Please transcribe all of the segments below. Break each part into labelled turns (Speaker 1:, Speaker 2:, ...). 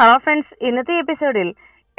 Speaker 1: hello friends ഇന്നത്തെ എപ്പിസോഡിൽ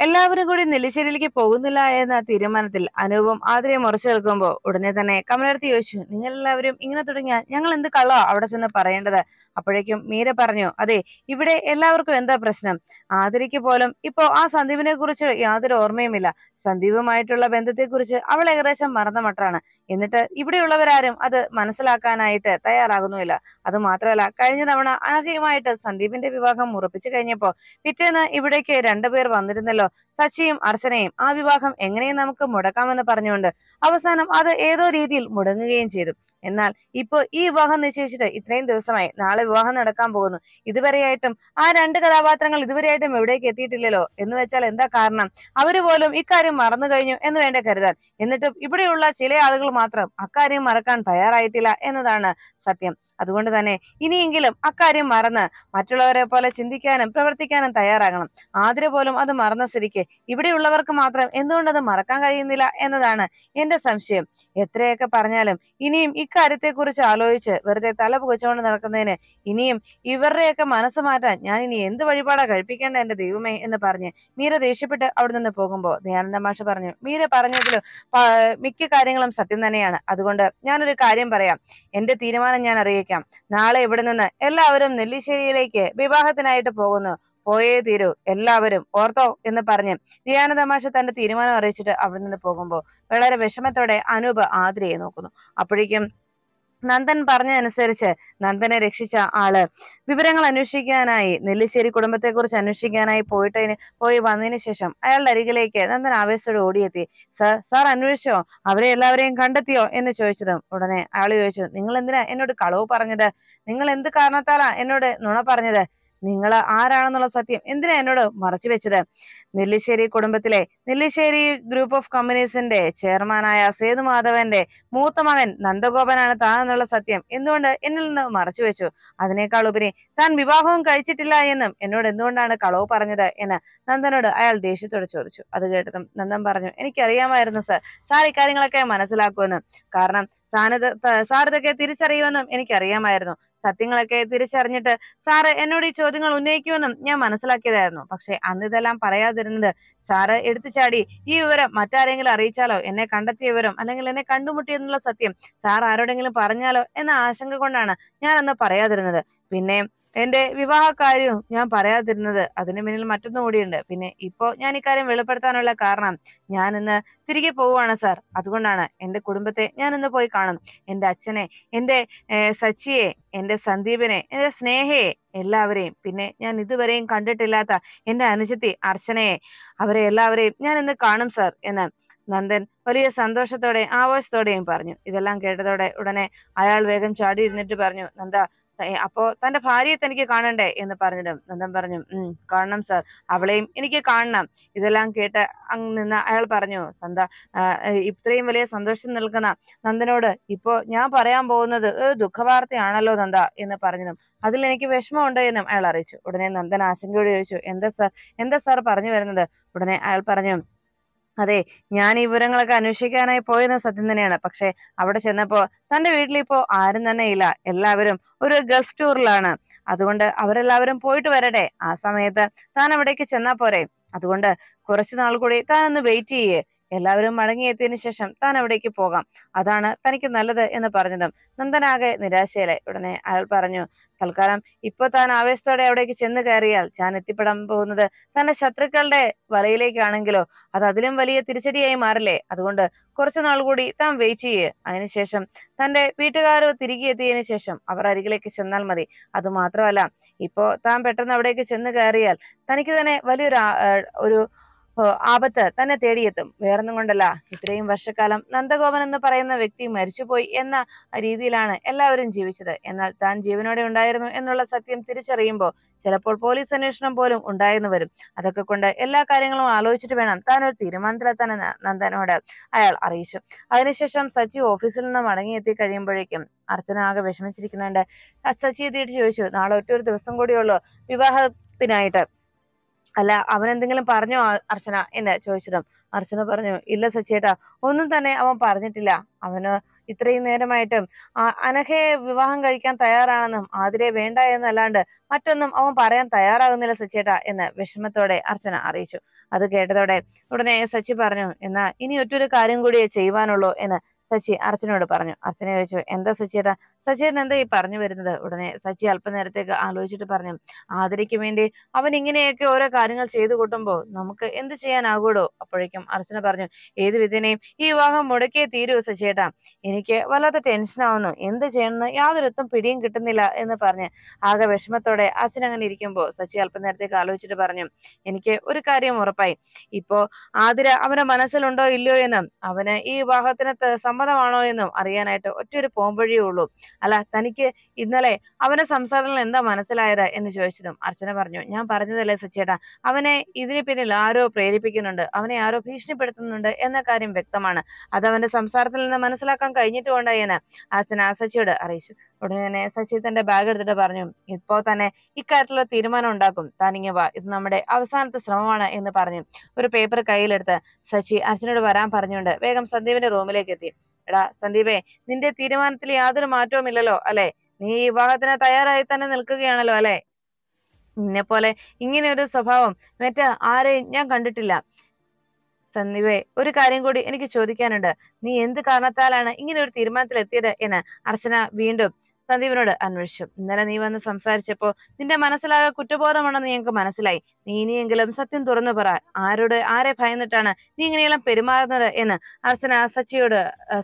Speaker 1: എല്ലാവരും കൂടി നെല്ലിശ്ശേരിയിലേക്ക് പോകുന്നില്ല എന്ന തീരുമാനത്തിൽ അനൂപം ആതിരെ മുറിച്ചു നിൽക്കുമ്പോൾ ഉടനെ തന്നെ കമലടുത്ത് ചോദിച്ചു നിങ്ങൾ എല്ലാവരും ഇങ്ങനെ തുടങ്ങിയാൽ ഞങ്ങൾ എന്ത് കള്ളോ അവിടെ ചെന്ന് പറയേണ്ടത് അപ്പോഴേക്കും മീര പറഞ്ഞു അതെ ഇവിടെ എല്ലാവർക്കും എന്താ പ്രശ്നം ആതിരയ്ക്ക് പോലും ഇപ്പോ ആ സന്ദീപിനെ കുറിച്ച് യാതൊരു ഓർമ്മയുമില്ല സന്ദീപുമായിട്ടുള്ള ബന്ധത്തെക്കുറിച്ച് അവൾ ഏകദേശം മറന്ന മട്ടാണ് എന്നിട്ട് ഇവിടെയുള്ളവരാരും അത് മനസ്സിലാക്കാനായിട്ട് തയ്യാറാകുന്നുമില്ല അത് മാത്രമല്ല കഴിഞ്ഞ തവണ ആദ്യമായിട്ട് സന്ദീപിന്റെ വിവാഹം ഉറപ്പിച്ചു കഴിഞ്ഞപ്പോൾ പിറ്റേന്ന് ഇവിടേക്ക് രണ്ടുപേർ വന്നിരുന്നല്ലോ സച്ചിയും അർച്ചനയും ആ വിവാഹം എങ്ങനെയും നമുക്ക് മുടക്കാമെന്ന് പറഞ്ഞുകൊണ്ട് അവസാനം അത് ഏതോ രീതിയിൽ മുടങ്ങുകയും ചെയ്തു എന്നാൽ ഇപ്പോൾ ഈ വിവാഹം നിശ്ചയിച്ചിട്ട് ഇത്രയും ദിവസമായി നാളെ വിവാഹം നടക്കാൻ പോകുന്നു ഇതുവരെയായിട്ടും ആ രണ്ട് കഥാപാത്രങ്ങൾ ഇതുവരെയായിട്ടും എവിടേക്ക് എത്തിയിട്ടില്ലല്ലോ എന്ന് വെച്ചാൽ എന്താ കാരണം അവർ പോലും ഇക്കാര്യം മറന്നു കഴിഞ്ഞു എന്ന് വേണ്ട കരുതാൻ എന്നിട്ടും ഇവിടെയുള്ള ചില ആളുകൾ മാത്രം അക്കാര്യം മറക്കാൻ തയ്യാറായിട്ടില്ല എന്നതാണ് സത്യം അതുകൊണ്ട് തന്നെ ഇനിയെങ്കിലും അക്കാര്യം മറന്ന് മറ്റുള്ളവരെ പോലെ ചിന്തിക്കാനും പ്രവർത്തിക്കാനും തയ്യാറാകണം ആതിര പോലും അത് മറന്ന സ്ഥിതിക്ക് ഇവിടെയുള്ളവർക്ക് മാത്രം എന്തുകൊണ്ടത് മറക്കാൻ കഴിയുന്നില്ല എന്നതാണ് എന്റെ സംശയം എത്രയൊക്കെ പറഞ്ഞാലും ഇനിയും കുറിച്ച് ആലോചിച്ച് വെറുതെ തല പുകച്ചുകൊണ്ട് നടക്കുന്നതിന് ഇനിയും ഇവരുടെയൊക്കെ മനസ്സ് മാറ്റാൻ ഞാൻ ഇനി എന്ത് വഴിപാടാ കഴിപ്പിക്കേണ്ട എന്റെ ദൈവമേ എന്ന് പറഞ്ഞ് മീര ദേഷ്യപ്പെട്ട് അവിടെ നിന്ന് പോകുമ്പോൾ ദയാനന്ദ മാഷ് പറഞ്ഞു മീര പറഞ്ഞതിലും മിക്ക കാര്യങ്ങളും സത്യം തന്നെയാണ് അതുകൊണ്ട് ഞാനൊരു കാര്യം പറയാം എന്റെ തീരുമാനം ഞാൻ അറിയിക്കാം സഹായിക്കാം നാളെ ഇവിടെ നിന്ന് എല്ലാവരും നെല്ലിശ്ശേരിയിലേക്ക് വിവാഹത്തിനായിട്ട് പോകുന്നു പോയേ തീരൂ എല്ലാവരും ഓർത്തോ എന്ന് പറഞ്ഞ് ധ്യാന തമാശ തന്റെ തീരുമാനം അറിയിച്ചിട്ട് അവിടെ നിന്ന് പോകുമ്പോൾ വളരെ വിഷമത്തോടെ അനൂപ് ആതിരയെ നോക്കുന്നു അപ്പോഴേക്കും നന്ദൻ പറഞ്ഞതനുസരിച്ച് നന്ദനെ രക്ഷിച്ച ആള് വിവരങ്ങൾ അന്വേഷിക്കാനായി നെല്ലിശ്ശേരി കുടുംബത്തെക്കുറിച്ച് അന്വേഷിക്കാനായി പോയിട്ട് പോയി വന്നതിന് ശേഷം അയാളുടെ അരികിലേക്ക് നന്ദൻ ആവേശത്തോടെ ഓടിയെത്തി സർ സാർ അന്വേഷിച്ചോ അവരെ എല്ലാവരെയും കണ്ടെത്തിയോ എന്ന് ചോദിച്ചതും ഉടനെ അയാൾ ചോദിച്ചു നിങ്ങൾ എന്തിനാ എന്നോട് കളവ് പറഞ്ഞത് നിങ്ങൾ എന്ത് കാരണത്താലാ എന്നോട് നുണ പറഞ്ഞത് നിങ്ങൾ ആരാണെന്നുള്ള സത്യം എന്തിനാ എന്നോട് മറച്ചു വെച്ചത് നെല്ലിശ്ശേരി കുടുംബത്തിലെ നെല്ലിശ്ശേരി ഗ്രൂപ്പ് ഓഫ് കമ്പനീസിന്റെ ചെയർമാനായ സേതുമാധവന്റെ മൂത്ത മകൻ നന്ദഗോപനാണ് താൻ എന്നുള്ള സത്യം എന്തുകൊണ്ട് എന്നിൽ നിന്ന് മറച്ചു വെച്ചു അതിനേക്കാൾ ഉപരി താൻ വിവാഹവും കഴിച്ചിട്ടില്ല എന്നും എന്നോട് എന്തുകൊണ്ടാണ് കളവ് പറഞ്ഞത് എന്ന് നന്ദനോട് അയാൾ ദേഷ്യത്തോട് ചോദിച്ചു അത് കേട്ടതും നന്ദൻ പറഞ്ഞു എനിക്കറിയാമായിരുന്നു സർ സാർ ഇക്കാര്യങ്ങളൊക്കെ മനസ്സിലാക്കുമെന്നും കാരണം സാനത സാരതൊക്കെ തിരിച്ചറിയുമെന്നും എനിക്കറിയാമായിരുന്നു സത്യങ്ങളൊക്കെ തിരിച്ചറിഞ്ഞിട്ട് സാറ് എന്നോട് ഈ ചോദ്യങ്ങൾ ഉന്നയിക്കുമെന്നും ഞാൻ മനസ്സിലാക്കിയതായിരുന്നു പക്ഷെ അന്ന് ഇതെല്ലാം പറയാതിരുന്നത് സാറ് എടുത്തുചാടി ഈ വിവരം മറ്റാരെങ്കിലും അറിയിച്ചാലോ എന്നെ കണ്ടെത്തിയ വിവരം അല്ലെങ്കിൽ എന്നെ കണ്ടുമുട്ടിയെന്നുള്ള സത്യം സാർ ആരോടെങ്കിലും പറഞ്ഞാലോ എന്ന ആശങ്ക കൊണ്ടാണ് ഞാൻ അന്ന് പറയാതിരുന്നത് പിന്നെ എന്റെ വിവാഹ കാര്യവും ഞാൻ പറയാതിരുന്നത് അതിന് പിന്നിൽ മറ്റൊന്നും കൂടിയുണ്ട് പിന്നെ ഇപ്പോ ഞാൻ ഇക്കാര്യം വെളിപ്പെടുത്താനുള്ള കാരണം ഞാൻ ഇന്ന് തിരികെ പോവുകയാണ് സാർ അതുകൊണ്ടാണ് എന്റെ കുടുംബത്തെ ഞാൻ ഇന്ന് പോയി കാണും എന്റെ അച്ഛനെ എന്റെ സച്ചിയെ എന്റെ സന്ദീപിനെ എന്റെ സ്നേഹയെ എല്ലാവരെയും പിന്നെ ഞാൻ ഇതുവരെയും കണ്ടിട്ടില്ലാത്ത എന്റെ അനുജത്തി അർച്ചനയെ അവരെ എല്ലാവരെയും ഞാൻ ഇന്ന് കാണും സാർ എന്ന് നന്ദൻ വലിയ സന്തോഷത്തോടെ ആവേശത്തോടെയും പറഞ്ഞു ഇതെല്ലാം കേട്ടതോടെ ഉടനെ അയാൾ വേഗം ചാടിയിരുന്നിട്ട് പറഞ്ഞു നന്ദ അപ്പോ തന്റെ ഭാര്യയെ തനിക്ക് കാണണ്ടേ എന്ന് പറഞ്ഞിട്ടും നന്ദൻ പറഞ്ഞു ഉം കാണണം സാർ അവളെയും എനിക്ക് കാണണം ഇതെല്ലാം കേട്ട് അങ് നിന്ന് അയാൾ പറഞ്ഞു സന്ത ഇത്രയും വലിയ സന്തോഷം നൽകുന്ന നന്ദനോട് ഇപ്പോ ഞാൻ പറയാൻ പോകുന്നത് ഒരു ദുഃഖവാർത്തയാണല്ലോ നന്ദ എന്ന് പറഞ്ഞതും അതിൽ എനിക്ക് വിഷമമുണ്ട് എന്നും അയാൾ അറിയിച്ചു ഉടനെ നന്ദൻ ആശങ്കയോട് ചോദിച്ചു എന്താ സാർ എന്താ സാർ പറഞ്ഞു വരുന്നത് ഉടനെ അയാൾ പറഞ്ഞു അതെ ഞാൻ ഈ വിവരങ്ങളൊക്കെ അന്വേഷിക്കാനായി പോയത് സത്യം തന്നെയാണ് പക്ഷെ അവിടെ ചെന്നപ്പോ തന്റെ വീട്ടിൽ ഇപ്പോ ആരും തന്നെ ഇല്ല എല്ലാവരും ഒരു ഗൾഫ് ടൂറിലാണ് അതുകൊണ്ട് അവരെല്ലാവരും പോയിട്ട് വരട്ടെ ആ സമയത്ത് താൻ അവിടേക്ക് ചെന്നാ പോരെ അതുകൊണ്ട് കുറച്ചു നാൾ കൂടി താൻ ഒന്ന് വെയിറ്റ് ചെയ്യേ എല്ലാവരും മടങ്ങിയെത്തിയതിനു ശേഷം താൻ അവിടേക്ക് പോകാം അതാണ് തനിക്ക് നല്ലത് എന്ന് പറഞ്ഞതും നന്ദനാകെ നിരാശയിലായി ഉടനെ അയാൾ പറഞ്ഞു തൽക്കാലം ഇപ്പൊ താൻ ആവേശത്തോടെ അവിടേക്ക് ചെന്ന് കയറിയാൽ ഞാൻ എത്തിപ്പെടാൻ പോകുന്നത് തന്റെ ശത്രുക്കളുടെ വലയിലേക്കാണെങ്കിലോ അത് അതിലും വലിയ തിരിച്ചടിയായി മാറില്ലേ അതുകൊണ്ട് കുറച്ചു നാൾ കൂടി താൻ വെയിറ്റ് ചെയ്യേ അതിനുശേഷം തന്റെ വീട്ടുകാരോ തിരികെ എത്തിയതിനു ശേഷം അവർ അരികിലേക്ക് ചെന്നാൽ മതി അതുമാത്രമല്ല ഇപ്പോ താൻ പെട്ടെന്ന് അവിടേക്ക് ചെന്ന് കയറിയാൽ തനിക്ക് തന്നെ വലിയൊരു ഒരു ആപത്ത് തന്നെ തേടിയെത്തും വേറൊന്നും കൊണ്ടല്ല ഇത്രയും വർഷക്കാലം നന്ദഗോപൻ എന്ന് പറയുന്ന വ്യക്തി മരിച്ചുപോയി എന്ന രീതിയിലാണ് എല്ലാവരും ജീവിച്ചത് എന്നാൽ താൻ ജീവനോടെ ഉണ്ടായിരുന്നു എന്നുള്ള സത്യം തിരിച്ചറിയുമ്പോൾ ചിലപ്പോൾ പോലീസ് അന്വേഷണം പോലും ഉണ്ടായിരുന്നു വരും അതൊക്കെ കൊണ്ട് എല്ലാ കാര്യങ്ങളും ആലോചിച്ചിട്ട് വേണം താൻ ഒരു തീരുമാനത്തിലെത്താനെന്ന് നന്ദനോട് അയാൾ അറിയിച്ചു അതിനുശേഷം സച്ചി ഓഫീസിൽ നിന്ന് മടങ്ങിയെത്തി കഴിയുമ്പോഴേക്കും അർച്ചന ആകെ വിഷമിച്ചിരിക്കുന്നുണ്ട് സച്ചിയെ തീർത്ത് ചോദിച്ചു നാളെ ഒറ്റ ഒരു ദിവസം കൂടിയുള്ളൂ വിവാഹത്തിനായിട്ട് അല്ല അവൻ എന്തെങ്കിലും പറഞ്ഞോ അർച്ചന എന്ന് ചോദിച്ചിടും അർച്ചന പറഞ്ഞു ഇല്ല സച്ചേട്ടാ ഒന്നും തന്നെ അവൻ പറഞ്ഞിട്ടില്ല അവന് ഇത്രയും നേരമായിട്ടും അനഘയെ വിവാഹം കഴിക്കാൻ തയ്യാറാണെന്നും ആതിരെ വേണ്ട എന്നല്ലാണ്ട് മറ്റൊന്നും അവൻ പറയാൻ തയ്യാറാകുന്നില്ല സച്ചേട്ടാ എന്ന് വിഷമത്തോടെ അർച്ചന അറിയിച്ചു അത് കേട്ടതോടെ ഉടനെ സച്ചി പറഞ്ഞു എന്നാ ഇനി ഒറ്റൊരു കാര്യം കൂടിയേ ചെയ്യുവാനുള്ളൂ എന്ന് സച്ചി അർച്ചനയോട് പറഞ്ഞു അർച്ചന ചോദിച്ചു എന്താ സച്ചിയേട്ടാ സച്ചിയേട്ടൻ എന്താ ഈ പറഞ്ഞു വരുന്നത് ഉടനെ സച്ചി അല്പനേരത്തേക്ക് ആലോചിച്ചിട്ട് പറഞ്ഞു ആദരയ്ക്ക് വേണ്ടി അവൻ ഇങ്ങനെയൊക്കെ ഓരോ കാര്യങ്ങൾ ചെയ്തു കൂട്ടുമ്പോ നമുക്ക് എന്ത് ചെയ്യാനാകൂടോ അപ്പോഴേക്കും അർച്ചന പറഞ്ഞു ഏത് വിധേനയും ഈ വിവാഹം മുടക്കിയേ തീരൂ സച്ചിയേട്ടാ എനിക്ക് വല്ലാത്ത ടെൻഷനാവുന്നു എന്ത് ചെയ്യണമെന്ന് യാതൊരുത്തും പിടിയും കിട്ടുന്നില്ല എന്ന് പറഞ്ഞ് ആകെ വിഷമത്തോടെ അച്ഛൻ അങ്ങനെ ഇരിക്കുമ്പോ സച്ചി അല്പനേരത്തേക്ക് ആലോചിച്ചിട്ട് പറഞ്ഞു എനിക്ക് ഒരു കാര്യം ഉറപ്പായി ഇപ്പോ ആതിര അവന്റെ മനസ്സിലുണ്ടോ ഇല്ലയോ എന്ന് അവന് ഈ വിവാഹത്തിന് സമ്മതമാണോ എന്നും അറിയാനായിട്ട് ഒറ്റയൊരു പോംവഴിയേ ഉള്ളൂ അല്ല തനിക്ക് ഇന്നലെ അവന്റെ സംസാരത്തിൽ എന്താ മനസ്സിലായത് എന്ന് ചോദിച്ചതും അർച്ചന പറഞ്ഞു ഞാൻ പറഞ്ഞതല്ലേ സച്ചേട്ടാ അവനെ ഇതിന് പിന്നിൽ ആരോ പ്രേരിപ്പിക്കുന്നുണ്ട് അവനെ ആരോ ഭീഷണിപ്പെടുത്തുന്നുണ്ട് എന്ന കാര്യം വ്യക്തമാണ് അത് അവന്റെ സംസാരത്തിൽ നിന്ന് മനസ്സിലാക്കാൻ കഴിഞ്ഞിട്ടുമുണ്ട് എന്ന് അർച്ചന സച്ചിയോട് അറിയിച്ചു ഉടനെ തന്നെ സച്ചി തന്റെ ബാഗ് എടുത്തിട്ട് പറഞ്ഞു ഇപ്പോ തന്നെ ഇക്കാര്യത്തിലുള്ള തീരുമാനം ഉണ്ടാക്കും താനിങ്ങ ഇത് നമ്മുടെ അവസാനത്തെ ശ്രമമാണ് എന്ന് പറഞ്ഞു ഒരു പേപ്പർ കയ്യിലെടുത്ത് സച്ചി അച്ഛനോട് വരാൻ പറഞ്ഞുകൊണ്ട് വേഗം സന്ദീപിന്റെ റൂമിലേക്ക് എത്തി എടാ സന്ദീപേ നിന്റെ തീരുമാനത്തിൽ യാതൊരു മാറ്റവും ഇല്ലല്ലോ അല്ലെ നീ ഈ വിവാഹത്തിന് തയ്യാറായി തന്നെ നിൽക്കുകയാണല്ലോ അല്ലെ നിന്നെ പോലെ ഇങ്ങനെ ഒരു സ്വഭാവം മറ്റേ ആരെയും ഞാൻ കണ്ടിട്ടില്ല സന്ദീപേ ഒരു കാര്യം കൂടി എനിക്ക് ചോദിക്കാനുണ്ട് നീ എന്ത് കാരണത്താലാണ് ഇങ്ങനെ ഒരു തീരുമാനത്തിൽ എത്തിയത് എന്ന് അർച്ചന വീണ്ടും സന്ദീപിനോട് അന്വേഷിച്ചു ഇന്നലെ നീ വന്ന് സംസാരിച്ചപ്പോ നിന്റെ മനസ്സിലാകെ കുറ്റബോധമുണ്ടെന്ന് ഞങ്ങൾക്ക് മനസ്സിലായി നീ ഇനിയെങ്കിലും സത്യം തുറന്നു പറ ആരോട് ആരെ ഭയന്നിട്ടാണ് നീ ഇങ്ങനെയെല്ലാം പെരുമാറുന്നത് എന്ന് അർച്ചന സച്ചിയോട്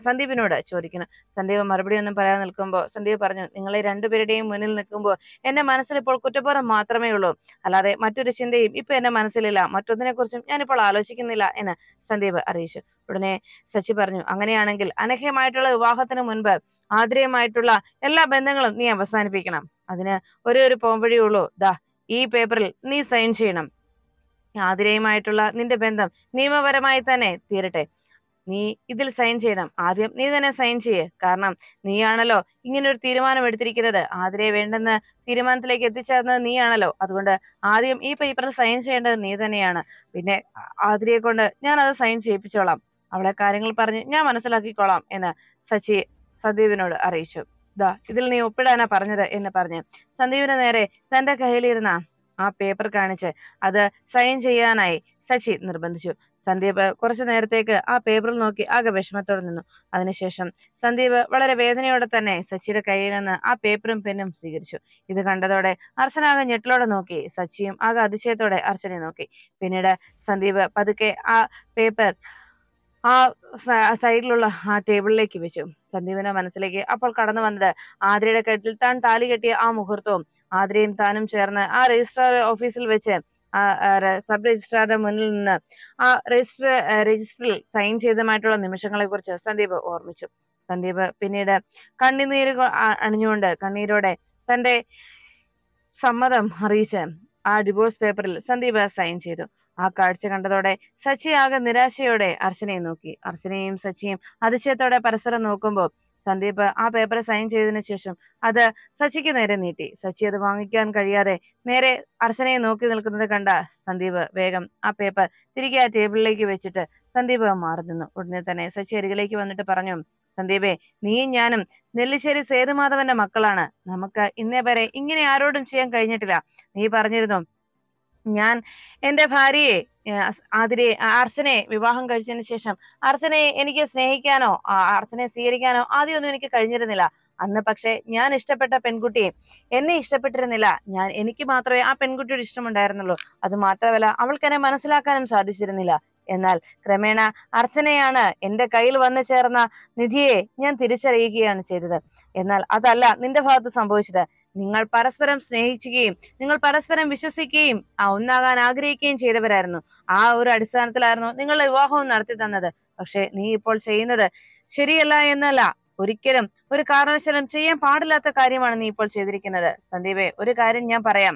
Speaker 1: സന്ദീപിനോട് ചോദിക്കുന്നു സന്ദീപ് മറുപടി ഒന്നും പറയാതെ നിൽക്കുമ്പോൾ സന്ദീപ് പറഞ്ഞു നിങ്ങളെ രണ്ടുപേരുടെയും മുന്നിൽ നിൽക്കുമ്പോൾ എന്റെ മനസ്സിൽ ഇപ്പോൾ കുറ്റബോധം മാത്രമേ ഉള്ളൂ അല്ലാതെ മറ്റൊരു ചിന്തയും ഇപ്പൊ എന്റെ മനസ്സിലില്ല മറ്റൊന്നിനെ കുറിച്ചും ഞാനിപ്പോൾ ആലോചിക്കുന്നില്ല എന്ന് സന്ദീപ് അറിയിച്ചു ഉടനെ സച്ചി പറഞ്ഞു അങ്ങനെയാണെങ്കിൽ അനഹ്യമായിട്ടുള്ള വിവാഹത്തിന് മുൻപ് ആതിരയുമായിട്ടുള്ള എല്ലാ ബന്ധങ്ങളും നീ അവസാനിപ്പിക്കണം അതിന് ഒരേ ഒരു പോംവഴിയേ ഉള്ളൂ ദാ ഈ പേപ്പറിൽ നീ സൈൻ ചെയ്യണം ആതിരയുമായിട്ടുള്ള നിന്റെ ബന്ധം നിയമപരമായി തന്നെ തീരട്ടെ നീ ഇതിൽ സൈൻ ചെയ്യണം ആദ്യം നീ തന്നെ സൈൻ ചെയ്യ് കാരണം നീയാണല്ലോ ഇങ്ങനെ ഒരു തീരുമാനം എടുത്തിരിക്കുന്നത് ആതിരെ വേണ്ടെന്ന് തീരുമാനത്തിലേക്ക് എത്തിച്ചേർന്നത് നീയാണല്ലോ അതുകൊണ്ട് ആദ്യം ഈ പേപ്പറിൽ സൈൻ ചെയ്യേണ്ടത് നീ തന്നെയാണ് പിന്നെ ആതിരയെ കൊണ്ട് ഞാൻ അത് സൈൻ ചെയ്യിപ്പിച്ചോളാം അവളെ കാര്യങ്ങൾ പറഞ്ഞ് ഞാൻ മനസ്സിലാക്കിക്കോളാം എന്ന് സച്ചി സന്ദീപിനോട് അറിയിച്ചു ദാ ഇതിൽ നീ ഒപ്പിടാനാ പറഞ്ഞത് എന്ന് പറഞ്ഞ് സന്ദീപിന് നേരെ തന്റെ കയ്യിലിരുന്ന ആ പേപ്പർ കാണിച്ച് അത് സൈൻ ചെയ്യാനായി സച്ചി നിർബന്ധിച്ചു സന്ദീപ് കുറച്ചു നേരത്തേക്ക് ആ പേപ്പറിൽ നോക്കി ആകെ വിഷമത്തോടെ നിന്നു അതിനുശേഷം സന്ദീപ് വളരെ വേദനയോടെ തന്നെ സച്ചിയുടെ കയ്യിൽ നിന്ന് ആ പേപ്പറും പെന്നും സ്വീകരിച്ചു ഇത് കണ്ടതോടെ അർച്ചന ആകെ ഞെട്ടിലോടെ നോക്കി സച്ചിയും ആകെ അതിശയത്തോടെ അർച്ചനെ നോക്കി പിന്നീട് സന്ദീപ് പതുക്കെ ആ പേപ്പർ ആ സൈഡിലുള്ള ആ ടേബിളിലേക്ക് വെച്ചു സന്ദീപിന്റെ മനസ്സിലേക്ക് അപ്പോൾ കടന്നു വന്നത് ആതിരയുടെ കഴുത്തിൽ താൻ താലി കെട്ടിയ ആ മുഹൂർത്തവും ആതിരയും താനും ചേർന്ന് ആ രജിസ്ട്രാർ ഓഫീസിൽ വെച്ച് ആ സബ് രജിസ്ട്രാറുടെ മുന്നിൽ നിന്ന് ആ രജിസ്റ്റർ രജിസ്റ്ററിൽ സൈൻ ചെയ്തതുമായിട്ടുള്ള നിമിഷങ്ങളെ കുറിച്ച് സന്ദീപ് ഓർമ്മിച്ചു സന്ദീപ് പിന്നീട് കണ്ണുനീര് അണിഞ്ഞുകൊണ്ട് കണ്ണീരോടെ തന്റെ സമ്മതം അറിയിച്ച് ആ ഡിവോഴ്സ് പേപ്പറിൽ സന്ദീപ് സൈൻ ചെയ്തു ആ കാഴ്ച കണ്ടതോടെ സച്ചി ആകെ നിരാശയോടെ അർച്ചനയെ നോക്കി അർച്ചനയും സച്ചിയും അതിശയത്തോടെ പരസ്പരം നോക്കുമ്പോൾ സന്ദീപ് ആ പേപ്പർ സൈൻ ചെയ്തതിനു ശേഷം അത് സച്ചിക്ക് നേരെ നീട്ടി സച്ചി അത് വാങ്ങിക്കാൻ കഴിയാതെ നേരെ അർച്ചനയെ നോക്കി നിൽക്കുന്നത് കണ്ട സന്ദീപ് വേഗം ആ പേപ്പർ തിരികെ ആ ടേബിളിലേക്ക് വെച്ചിട്ട് സന്ദീപ് മാറി നിന്നു ഉടനെ തന്നെ സച്ചി അരികിലേക്ക് വന്നിട്ട് പറഞ്ഞു സന്ദീപേ നീയും ഞാനും നെല്ലിശ്ശേരി സേതുമാധവന്റെ മക്കളാണ് നമുക്ക് ഇന്നേ വരെ ഇങ്ങനെ ആരോടും ചെയ്യാൻ കഴിഞ്ഞിട്ടില്ല നീ പറഞ്ഞിരുന്നു ഞാൻ എൻ്റെ ഭാര്യയെ അതിരെ അർച്ചനെ വിവാഹം കഴിച്ചതിന് ശേഷം അർച്ചനെ എനിക്ക് സ്നേഹിക്കാനോ അർച്ചനെ സ്വീകരിക്കാനോ ആദ്യമൊന്നും എനിക്ക് കഴിഞ്ഞിരുന്നില്ല അന്ന് പക്ഷെ ഞാൻ ഇഷ്ടപ്പെട്ട പെൺകുട്ടിയെ എന്നെ ഇഷ്ടപ്പെട്ടിരുന്നില്ല ഞാൻ എനിക്ക് മാത്രമേ ആ പെൺകുട്ടിയുടെ ഇഷ്ടമുണ്ടായിരുന്നുള്ളൂ അത് മാത്രമല്ല അവൾക്ക് എന്നെ മനസ്സിലാക്കാനും സാധിച്ചിരുന്നില്ല എന്നാൽ ക്രമേണ അർച്ചനയാണ് എൻ്റെ കയ്യിൽ വന്നു ചേർന്ന നിധിയെ ഞാൻ തിരിച്ചറിയുകയാണ് ചെയ്തത് എന്നാൽ അതല്ല നിന്റെ ഭാഗത്ത് സംഭവിച്ചത് നിങ്ങൾ പരസ്പരം സ്നേഹിക്കുകയും നിങ്ങൾ പരസ്പരം വിശ്വസിക്കുകയും ആ ഒന്നാകാൻ ആഗ്രഹിക്കുകയും ചെയ്തവരായിരുന്നു ആ ഒരു അടിസ്ഥാനത്തിലായിരുന്നു നിങ്ങളുടെ വിവാഹവും നടത്തി തന്നത് പക്ഷെ നീ ഇപ്പോൾ ചെയ്യുന്നത് ശരിയല്ല എന്നല്ല ഒരിക്കലും ഒരു കാരണവശാലും ചെയ്യാൻ പാടില്ലാത്ത കാര്യമാണ് നീ ഇപ്പോൾ ചെയ്തിരിക്കുന്നത് സന്ദീപേ ഒരു കാര്യം ഞാൻ പറയാം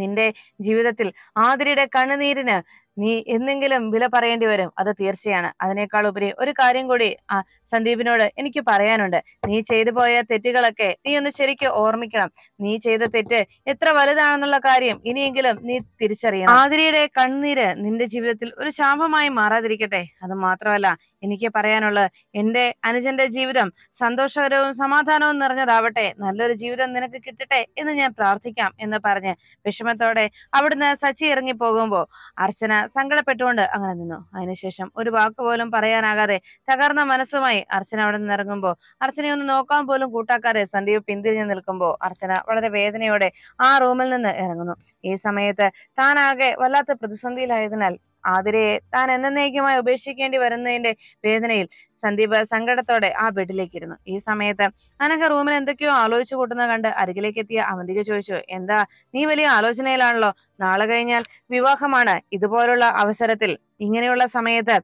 Speaker 1: നിന്റെ ജീവിതത്തിൽ ആതിരയുടെ കണ്ണുനീരിന് നീ എന്നെങ്കിലും വില പറയേണ്ടി വരും അത് തീർച്ചയാണ് അതിനേക്കാൾ ഉപരി ഒരു കാര്യം കൂടി ആ സന്ദീപിനോട് എനിക്ക് പറയാനുണ്ട് നീ ചെയ്തു പോയ തെറ്റുകളൊക്കെ നീ ഒന്ന് ശരിക്ക് ഓർമ്മിക്കണം നീ ചെയ്ത തെറ്റ് എത്ര വലുതാണെന്നുള്ള കാര്യം ഇനിയെങ്കിലും നീ തിരിച്ചറിയണം ആതിരയുടെ കണ്ണീര് നിന്റെ ജീവിതത്തിൽ ഒരു ശാപമായി മാറാതിരിക്കട്ടെ അത് മാത്രമല്ല എനിക്ക് പറയാനുള്ളത് എൻ്റെ അനുജന്റെ ജീവിതം സന്തോഷകരവും സമാധാനവും നിറഞ്ഞതാവട്ടെ നല്ലൊരു ജീവിതം നിനക്ക് കിട്ടട്ടെ എന്ന് ഞാൻ പ്രാർത്ഥിക്കാം എന്ന് പറഞ്ഞ് വിഷമത്തോടെ അവിടുന്ന് സച്ചി ഇറങ്ങി പോകുമ്പോൾ അർച്ചന സങ്കടപ്പെട്ടുകൊണ്ട് അങ്ങനെ നിന്നു അതിനുശേഷം ഒരു വാക്ക് പോലും പറയാനാകാതെ തകർന്ന മനസ്സുമായി അർച്ചന അവിടെ നിന്നിറങ്ങുമ്പോൾ അർച്ചനയെ ഒന്ന് നോക്കാൻ പോലും കൂട്ടാക്കാതെ സന്ദീപ് പിന്തിരിഞ്ഞു നിൽക്കുമ്പോൾ അർച്ചന വളരെ വേദനയോടെ ആ റൂമിൽ നിന്ന് ഇറങ്ങുന്നു ഈ സമയത്ത് താനാകെ വല്ലാത്ത പ്രതിസന്ധിയിലായതിനാൽ ആതിരയെ താൻ എന്നേക്കുമായി ഉപേക്ഷിക്കേണ്ടി വരുന്നതിന്റെ വേദനയിൽ സന്ദീപ് സങ്കടത്തോടെ ആ ബെഡിലേക്ക് ഇരുന്നു ഈ സമയത്ത് അനഘ റൂമിൽ എന്തൊക്കെയോ ആലോചിച്ചു കൂട്ടുന്നത് കണ്ട് അരികിലേക്ക് എത്തിയ അവന്തിക ചോദിച്ചു എന്താ നീ വലിയ ആലോചനയിലാണല്ലോ നാളെ കഴിഞ്ഞാൽ വിവാഹമാണ് ഇതുപോലുള്ള അവസരത്തിൽ ഇങ്ങനെയുള്ള സമയത്ത്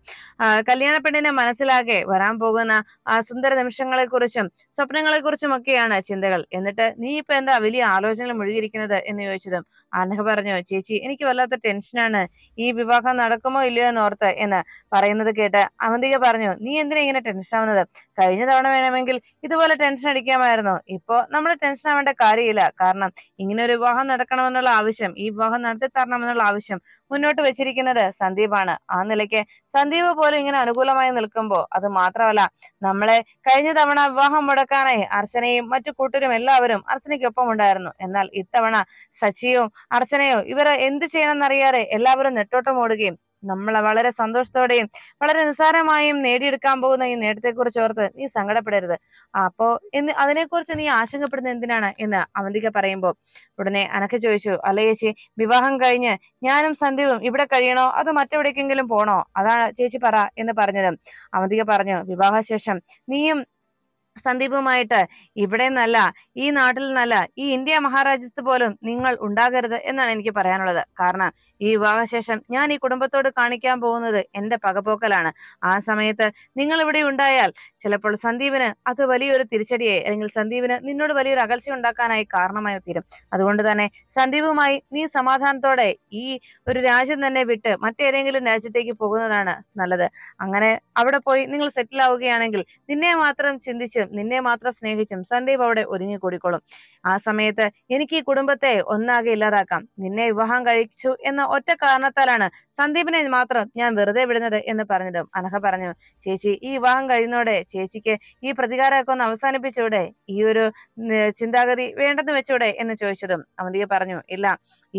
Speaker 1: കല്യാണപ്പെണ്ണിനെ മനസ്സിലാകെ വരാൻ പോകുന്ന ആ സുന്ദര നിമിഷങ്ങളെ കുറിച്ചും സ്വപ്നങ്ങളെ കുറിച്ചും ഒക്കെയാണ് ചിന്തകൾ എന്നിട്ട് നീ ഇപ്പൊ എന്താ വലിയ ആലോചനയിൽ മുഴുകിയിരിക്കുന്നത് എന്ന് ചോദിച്ചതും അനഹ പറഞ്ഞു ചേച്ചി എനിക്ക് വല്ലാത്ത ടെൻഷനാണ് ഈ വിവാഹം നടക്കുമോ ഇല്ലയോ എന്ന് ഓർത്ത് എന്ന് പറയുന്നത് കേട്ട് അവന്തിക പറഞ്ഞു നീ എന്തിനാ ഇങ്ങനെ ടെൻഷൻ ആവുന്നത് കഴിഞ്ഞ തവണ വേണമെങ്കിൽ ഇതുപോലെ ടെൻഷൻ അടിക്കാമായിരുന്നു ഇപ്പോ നമ്മൾ ടെൻഷൻ ആവേണ്ട കാര്യമില്ല കാരണം ഇങ്ങനെ ഒരു വിവാഹം നടക്കണമെന്നുള്ള ആവശ്യം ഈ വിവാഹം നടത്തി തരണമെന്നുള്ള ആവശ്യം മുന്നോട്ട് വെച്ചിരിക്കുന്നത് സന്ദീപാണ് ആ നിലയ്ക്ക് സന്ദീപ് പോലും ഇങ്ങനെ അനുകൂലമായി നിൽക്കുമ്പോൾ അത് മാത്രമല്ല നമ്മളെ കഴിഞ്ഞ തവണ വിവാഹം മുടക്കാനായി അർച്ചനയും മറ്റു കൂട്ടരും എല്ലാവരും അർച്ചനയ്ക്കൊപ്പം ഉണ്ടായിരുന്നു എന്നാൽ ഇത്തവണ സച്ചിയും അർച്ചനയോ ഇവരെ എന്ത് എന്നറിയാതെ എല്ലാവരും നെട്ടോട്ടം ഓടുകയും നമ്മൾ വളരെ സന്തോഷത്തോടെയും വളരെ നിസ്സാരമായും നേടിയെടുക്കാൻ പോകുന്ന ഈ നേട്ടത്തെക്കുറിച്ച് ഓർത്ത് നീ സങ്കടപ്പെടരുത് അപ്പോ എന്ന് അതിനെക്കുറിച്ച് നീ ആശങ്കപ്പെടുന്നത് എന്തിനാണ് എന്ന് അവന്തിക പറയുമ്പോൾ ഉടനെ അനക്ക ചോദിച്ചു അല്ല ചേച്ചി വിവാഹം കഴിഞ്ഞ് ഞാനും സന്ധ്യവും ഇവിടെ കഴിയണോ അതോ മറ്റെവിടേക്കെങ്കിലും പോണോ അതാണ് ചേച്ചി പറ എന്ന് പറഞ്ഞത് അവന്തിക പറഞ്ഞു വിവാഹശേഷം നീയും സന്ദീപുമായിട്ട് ഇവിടെ നിന്നല്ല ഈ നാട്ടിൽ നിന്നല്ല ഈ ഇന്ത്യ മഹാരാജ്യത്ത് പോലും നിങ്ങൾ ഉണ്ടാകരുത് എന്നാണ് എനിക്ക് പറയാനുള്ളത് കാരണം ഈ വിവാഹശേഷം ഞാൻ ഈ കുടുംബത്തോട് കാണിക്കാൻ പോകുന്നത് എന്റെ പകപോക്കലാണ് ആ സമയത്ത് നിങ്ങൾ ഇവിടെ ഉണ്ടായാൽ ചിലപ്പോൾ സന്ദീപിന് അത് വലിയൊരു തിരിച്ചടിയെ അല്ലെങ്കിൽ സന്ദീപിന് നിന്നോട് വലിയൊരു അകൽച്ച ഉണ്ടാക്കാനായി കാരണമായി തീരും അതുകൊണ്ട് തന്നെ സന്ദീപുമായി നീ സമാധാനത്തോടെ ഈ ഒരു രാജ്യം തന്നെ വിട്ട് മറ്റേതെങ്കിലും രാജ്യത്തേക്ക് പോകുന്നതാണ് നല്ലത് അങ്ങനെ അവിടെ പോയി നിങ്ങൾ സെറ്റിൽ ആവുകയാണെങ്കിൽ നിന്നെ മാത്രം ചിന്തിച്ച് സ്നേഹിച്ചും നിന്നെ മാത്രം സ്നേഹിച്ചും സന്ദീപ് അവിടെ ഒരുങ്ങിക്കൂടിക്കോളും ആ സമയത്ത് എനിക്ക് ഈ കുടുംബത്തെ ഒന്നാകെ ഇല്ലാതാക്കാം നിന്നെ വിവാഹം കഴിച്ചു എന്ന ഒറ്റ കാരണത്താലാണ് സന്ദീപിനെ മാത്രം ഞാൻ വെറുതെ വിടുന്നത് എന്ന് പറഞ്ഞതും അനഹ പറഞ്ഞു ചേച്ചി ഈ വിവാഹം കഴിയുന്നോടെ ചേച്ചിക്ക് ഈ പ്രതികാരമൊക്കെ ഒന്ന് അവസാനിപ്പിച്ചൂടെ ഈ ഒരു ചിന്താഗതി വേണ്ടെന്ന് വെച്ചൂടെ എന്ന് ചോദിച്ചതും അവന്തിക പറഞ്ഞു ഇല്ല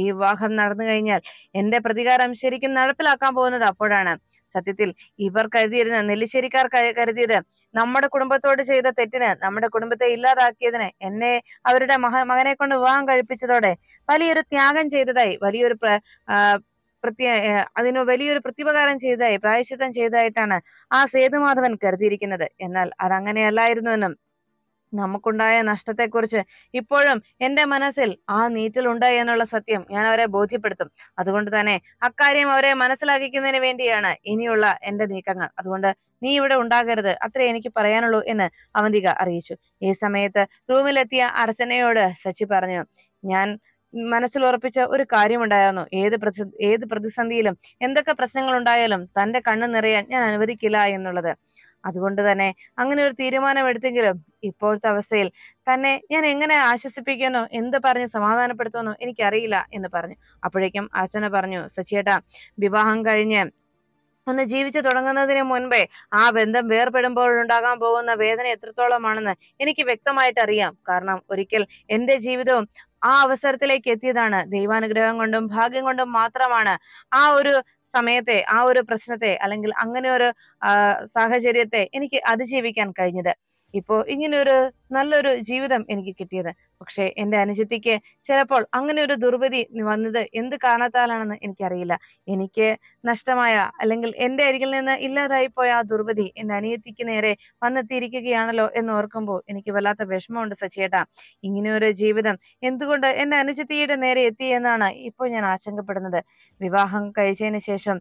Speaker 1: ഈ വിവാഹം നടന്നു കഴിഞ്ഞാൽ എന്റെ പ്രതികാരം ശരിക്കും നടപ്പിലാക്കാൻ പോകുന്നത് അപ്പോഴാണ് സത്യത്തിൽ ഇവർ കരുതിയിരുന്ന നെല്ലിശ്ശേരിക്കാർ കരുതിയത് നമ്മുടെ കുടുംബത്തോട് ചെയ്ത തെറ്റിന് നമ്മുടെ കുടുംബത്തെ ഇല്ലാതാക്കിയതിന് എന്നെ അവരുടെ മഹ മകനെ കൊണ്ട് വിവാഹം കഴിപ്പിച്ചതോടെ വലിയൊരു ത്യാഗം ചെയ്തതായി വലിയൊരു പ്രത്യേ അതിന് വലിയൊരു പ്രത്യുപകാരം ചെയ്തതായി പ്രായശ്ചിത്തം ചെയ്തതായിട്ടാണ് ആ സേതുമാധവൻ കരുതിയിരിക്കുന്നത് എന്നാൽ അതങ്ങനെയല്ലായിരുന്നുവെന്നും നമുക്കുണ്ടായ നഷ്ടത്തെക്കുറിച്ച് ഇപ്പോഴും എൻ്റെ മനസ്സിൽ ആ നീറ്റിലുണ്ട് എന്നുള്ള സത്യം ഞാൻ അവരെ ബോധ്യപ്പെടുത്തും അതുകൊണ്ട് തന്നെ അക്കാര്യം അവരെ മനസ്സിലാക്കിക്കുന്നതിന് വേണ്ടിയാണ് ഇനിയുള്ള എൻ്റെ നീക്കങ്ങൾ അതുകൊണ്ട് നീ ഇവിടെ ഉണ്ടാകരുത് അത്രേ എനിക്ക് പറയാനുള്ളൂ എന്ന് അവന്തിക അറിയിച്ചു ഈ സമയത്ത് റൂമിലെത്തിയ അർച്ചനയോട് സച്ചി പറഞ്ഞു ഞാൻ മനസ്സിൽ ഉറപ്പിച്ച ഒരു കാര്യമുണ്ടായിരുന്നു ഏത് ഏത് പ്രതിസന്ധിയിലും എന്തൊക്കെ പ്രശ്നങ്ങൾ ഉണ്ടായാലും തന്റെ കണ്ണ് നിറയാൻ ഞാൻ അനുവദിക്കില്ല എന്നുള്ളത് അതുകൊണ്ട് തന്നെ അങ്ങനെ ഒരു തീരുമാനമെടുത്തെങ്കിലും ഇപ്പോഴത്തെ അവസ്ഥയിൽ തന്നെ ഞാൻ എങ്ങനെ ആശ്വസിപ്പിക്കാനോ എന്ത് പറഞ്ഞ് സമാധാനപ്പെടുത്തുമെന്നോ എനിക്കറിയില്ല എന്ന് പറഞ്ഞു അപ്പോഴേക്കും അച്ഛനെ പറഞ്ഞു സച്ചിയേട്ടാ വിവാഹം കഴിഞ്ഞ് ഒന്ന് ജീവിച്ചു തുടങ്ങുന്നതിന് മുൻപേ ആ ബന്ധം വേർപെടുമ്പോഴുണ്ടാകാൻ പോകുന്ന വേദന എത്രത്തോളമാണെന്ന് എനിക്ക് വ്യക്തമായിട്ട് അറിയാം കാരണം ഒരിക്കൽ എന്റെ ജീവിതവും ആ അവസരത്തിലേക്ക് എത്തിയതാണ് ദൈവാനുഗ്രഹം കൊണ്ടും ഭാഗ്യം കൊണ്ടും മാത്രമാണ് ആ ഒരു സമയത്തെ ആ ഒരു പ്രശ്നത്തെ അല്ലെങ്കിൽ അങ്ങനെ ഒരു സാഹചര്യത്തെ എനിക്ക് അതിജീവിക്കാൻ കഴിഞ്ഞത് ഇപ്പോൾ ഇങ്ങനൊരു നല്ലൊരു ജീവിതം എനിക്ക് കിട്ടിയത് പക്ഷെ എൻ്റെ അനുജത്തിക്ക് ചിലപ്പോൾ അങ്ങനെ ഒരു ദുർവതി വന്നത് എന്ത് കാരണത്താലാണെന്ന് എനിക്കറിയില്ല എനിക്ക് നഷ്ടമായ അല്ലെങ്കിൽ എൻ്റെ അരികിൽ നിന്ന് ഇല്ലാതായി പോയ ആ ദുർവതി എൻ്റെ അനിയത്തിക്ക് നേരെ വന്നെത്തിയിരിക്കുകയാണല്ലോ എന്ന് ഓർക്കുമ്പോൾ എനിക്ക് വല്ലാത്ത വിഷമമുണ്ട് സച്ചേട്ട ഇങ്ങനെയൊരു ജീവിതം എന്തുകൊണ്ട് എൻ്റെ അനുജത്തിയുടെ നേരെ എത്തി എന്നാണ് ഇപ്പോൾ ഞാൻ ആശങ്കപ്പെടുന്നത് വിവാഹം കഴിച്ചതിന് ശേഷം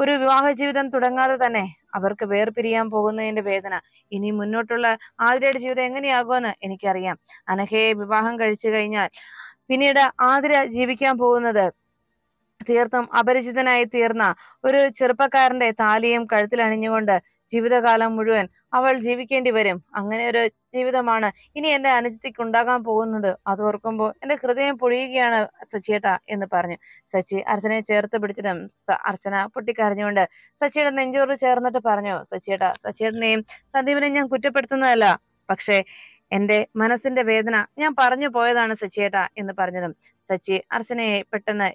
Speaker 1: ഒരു വിവാഹ ജീവിതം തുടങ്ങാതെ തന്നെ അവർക്ക് വേർപിരിയാൻ പോകുന്നതിന്റെ വേദന ഇനി മുന്നോട്ടുള്ള ആതിരയുടെ ജീവിതം എങ്ങനെയാകുമെന്ന് എനിക്കറിയാം അനഘയെ വിവാഹം കഴിച്ചു കഴിഞ്ഞാൽ പിന്നീട് ആതിര ജീവിക്കാൻ പോകുന്നത് തീർത്തും അപരിചിതനായി തീർന്ന ഒരു ചെറുപ്പക്കാരന്റെ താലിയും കഴുത്തിൽ അണിഞ്ഞുകൊണ്ട് ജീവിതകാലം മുഴുവൻ അവൾ ജീവിക്കേണ്ടി വരും അങ്ങനെ ഒരു ജീവിതമാണ് ഇനി എന്റെ അനുജത്തിക്ക് ഉണ്ടാകാൻ പോകുന്നത് അത് ഓർക്കുമ്പോൾ എന്റെ ഹൃദയം പൊഴിയുകയാണ് സച്ചിയേട്ട എന്ന് പറഞ്ഞു സച്ചി അർച്ചനയെ ചേർത്ത് പിടിച്ചിടും അർച്ചന പൊട്ടിക്കരഞ്ഞുകൊണ്ട് സച്ചിയുടെ നെഞ്ചോട് ചേർന്നിട്ട് പറഞ്ഞു സച്ചിയേട്ട സച്ചിയേട്ടനെയും സന്ദീപിനെയും ഞാൻ കുറ്റപ്പെടുത്തുന്നതല്ല പക്ഷേ എന്റെ മനസ്സിന്റെ വേദന ഞാൻ പറഞ്ഞു പോയതാണ് സച്ചിയേട്ടാ എന്ന് പറഞ്ഞതും സച്ചി അർച്ചനയെ പെട്ടെന്ന്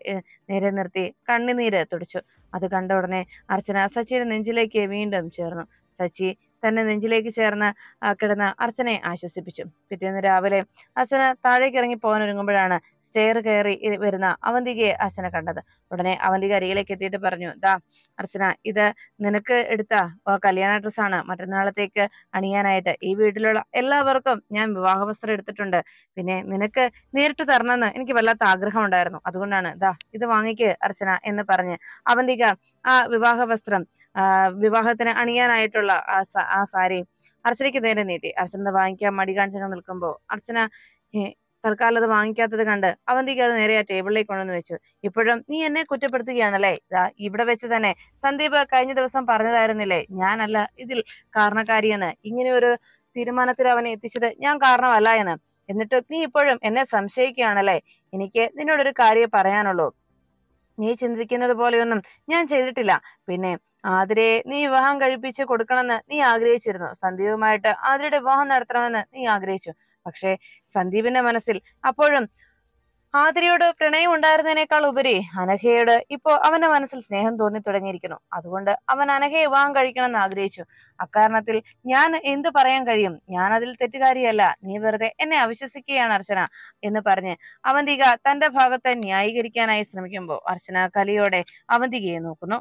Speaker 1: നേരെ നിർത്തി കണ്ണുനീര് തുടിച്ചു അത് കണ്ട ഉടനെ അർച്ചന സച്ചിയുടെ നെഞ്ചിലേക്ക് വീണ്ടും ചേർന്നു സച്ചി തന്നെ നെഞ്ചിലേക്ക് ചേർന്ന് കിടന്ന അർച്ചനയെ ആശ്വസിപ്പിച്ചു പിറ്റേന്ന് രാവിലെ അർച്ചന താഴേക്ക് ഇറങ്ങി പോകാൻ ഒരുങ്ങുമ്പോഴാണ് സ്റ്റെയർ കയറി വരുന്ന അവന്തികയെ അർച്ചന കണ്ടത് ഉടനെ അവന്തിക അരികിലേക്ക് എത്തിയിട്ട് പറഞ്ഞു ദാ അർച്ചന ഇത് നിനക്ക് എടുത്ത കല്യാണ ഡ്രസ് ആണ് മറ്റന്നാളത്തേക്ക് അണിയാനായിട്ട് ഈ വീട്ടിലുള്ള എല്ലാവർക്കും ഞാൻ വിവാഹ വസ്ത്രം എടുത്തിട്ടുണ്ട് പിന്നെ നിനക്ക് നേരിട്ട് തരണമെന്ന് എനിക്ക് വല്ലാത്ത ആഗ്രഹം ഉണ്ടായിരുന്നു അതുകൊണ്ടാണ് ദാ ഇത് വാങ്ങിക്ക് അർച്ചന എന്ന് പറഞ്ഞ് അവന്തിക ആ വിവാഹ വസ്ത്രം വിവാഹത്തിന് അണിയാനായിട്ടുള്ള ആ സാരി അർച്ചനയ്ക്ക് നേരെ നീട്ടി അർച്ചന വാങ്ങിക്കാൻ മടി കാണിച്ചങ്ങ് നിൽക്കുമ്പോൾ അർച്ചന തൽക്കാലം അത് വാങ്ങിക്കാത്തത് കണ്ട് അവന്തിക്ക് അത് നേരെ ആ ടേബിളിലേക്ക് കൊണ്ടുവന്ന് വെച്ചു ഇപ്പോഴും നീ എന്നെ കുറ്റപ്പെടുത്തുകയാണല്ലേ ഇതാ ഇവിടെ വെച്ച് തന്നെ സന്ദീപ് കഴിഞ്ഞ ദിവസം പറഞ്ഞതായിരുന്നില്ലേ ഞാനല്ല ഇതിൽ കാരണക്കാരിയെന്ന് ഇങ്ങനെ ഒരു തീരുമാനത്തിൽ അവനെ എത്തിച്ചത് ഞാൻ കാരണമല്ല എന്ന് എന്നിട്ട് നീ ഇപ്പോഴും എന്നെ സംശയിക്കുകയാണല്ലേ എനിക്ക് നിന്നോടൊരു കാര്യം പറയാനുള്ളൂ നീ ചിന്തിക്കുന്നത് പോലെയൊന്നും ഞാൻ ചെയ്തിട്ടില്ല പിന്നെ ആതിരയെ നീ വിവാഹം കഴിപ്പിച്ച് കൊടുക്കണമെന്ന് നീ ആഗ്രഹിച്ചിരുന്നു സന്ദീപുമായിട്ട് ആതിരയുടെ വിവാഹം നടത്തണമെന്ന് നീ ആഗ്രഹിച്ചു പക്ഷേ സന്ദീപിന്റെ മനസ്സിൽ അപ്പോഴും ആതിരയോട് പ്രണയം ഉണ്ടായിരുന്നതിനേക്കാൾ ഉപരി അനഘയോട് ഇപ്പോൾ അവന്റെ മനസ്സിൽ സ്നേഹം തോന്നി തുടങ്ങിയിരിക്കുന്നു അതുകൊണ്ട് അവൻ അനഘയെ വിവാഹം എന്ന് ആഗ്രഹിച്ചു അക്കാരണത്തിൽ ഞാൻ എന്ത് പറയാൻ കഴിയും ഞാൻ അതിൽ തെറ്റുകാരിയല്ല നീ വെറുതെ എന്നെ അവിശ്വസിക്കുകയാണ് അർച്ചന എന്ന് പറഞ്ഞ് അവന്തിക തന്റെ ഭാഗത്തെ ന്യായീകരിക്കാനായി ശ്രമിക്കുമ്പോൾ അർച്ചന കലിയോടെ അവന്തികയെ നോക്കുന്നു